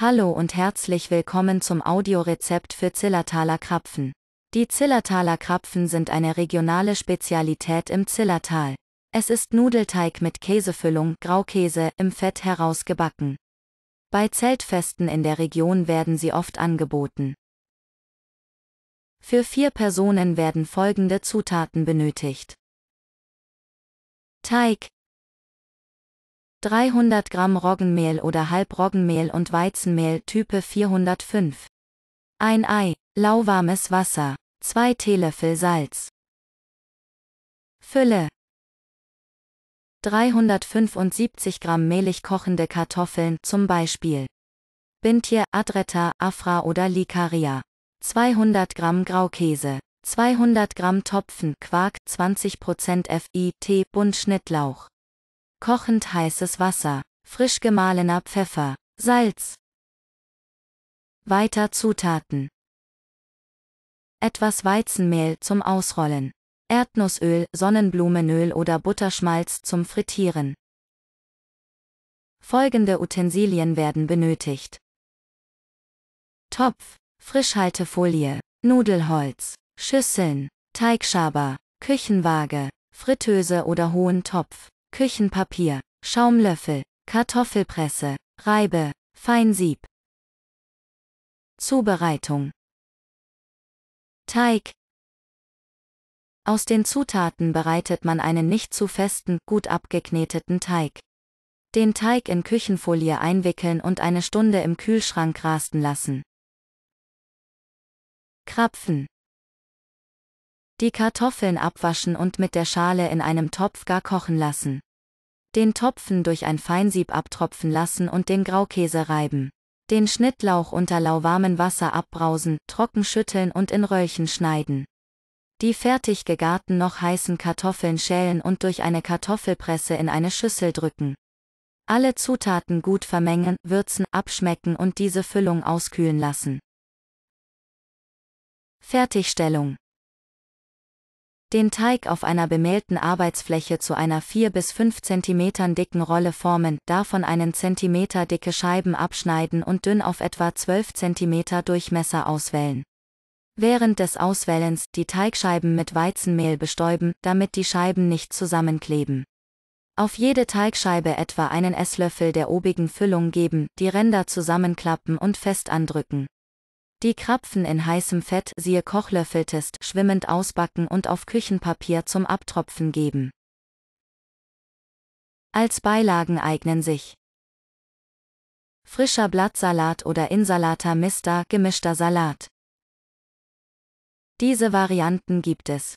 Hallo und herzlich willkommen zum Audiorezept für Zillertaler Krapfen. Die Zillertaler Krapfen sind eine regionale Spezialität im Zillertal. Es ist Nudelteig mit Käsefüllung, Graukäse, im Fett herausgebacken. Bei Zeltfesten in der Region werden sie oft angeboten. Für vier Personen werden folgende Zutaten benötigt. Teig, 300 Gramm Roggenmehl oder Halbroggenmehl und Weizenmehl Type 405. Ein Ei, lauwarmes Wasser, 2 Teelöffel Salz. Fülle 375 Gramm mehlig kochende Kartoffeln zum Beispiel. Bintje, Adretta, Afra oder Likaria. 200 Gramm Graukäse, 200 Gramm Topfen, Quark, 20% FIT, Buntschnittlauch kochend heißes Wasser, frisch gemahlener Pfeffer, Salz. Weiter Zutaten. Etwas Weizenmehl zum Ausrollen. Erdnussöl, Sonnenblumenöl oder Butterschmalz zum Frittieren. Folgende Utensilien werden benötigt. Topf, Frischhaltefolie, Nudelholz, Schüsseln, Teigschaber, Küchenwaage, Fritteuse oder hohen Topf. Küchenpapier, Schaumlöffel, Kartoffelpresse, Reibe, Feinsieb. Zubereitung Teig Aus den Zutaten bereitet man einen nicht zu festen, gut abgekneteten Teig. Den Teig in Küchenfolie einwickeln und eine Stunde im Kühlschrank rasten lassen. Krapfen die Kartoffeln abwaschen und mit der Schale in einem Topf gar kochen lassen. Den Topfen durch ein Feinsieb abtropfen lassen und den Graukäse reiben. Den Schnittlauch unter lauwarmem Wasser abbrausen, trocken schütteln und in Röllchen schneiden. Die fertig gegarten noch heißen Kartoffeln schälen und durch eine Kartoffelpresse in eine Schüssel drücken. Alle Zutaten gut vermengen, würzen, abschmecken und diese Füllung auskühlen lassen. Fertigstellung den Teig auf einer bemehlten Arbeitsfläche zu einer 4 bis 5 cm dicken Rolle formen, davon einen Zentimeter dicke Scheiben abschneiden und dünn auf etwa 12 cm Durchmesser auswählen. Während des Auswählens die Teigscheiben mit Weizenmehl bestäuben, damit die Scheiben nicht zusammenkleben. Auf jede Teigscheibe etwa einen Esslöffel der obigen Füllung geben, die Ränder zusammenklappen und fest andrücken. Die Krapfen in heißem Fett, siehe Kochlöffeltest, schwimmend ausbacken und auf Küchenpapier zum Abtropfen geben. Als Beilagen eignen sich frischer Blattsalat oder Insalata Mista gemischter Salat. Diese Varianten gibt es.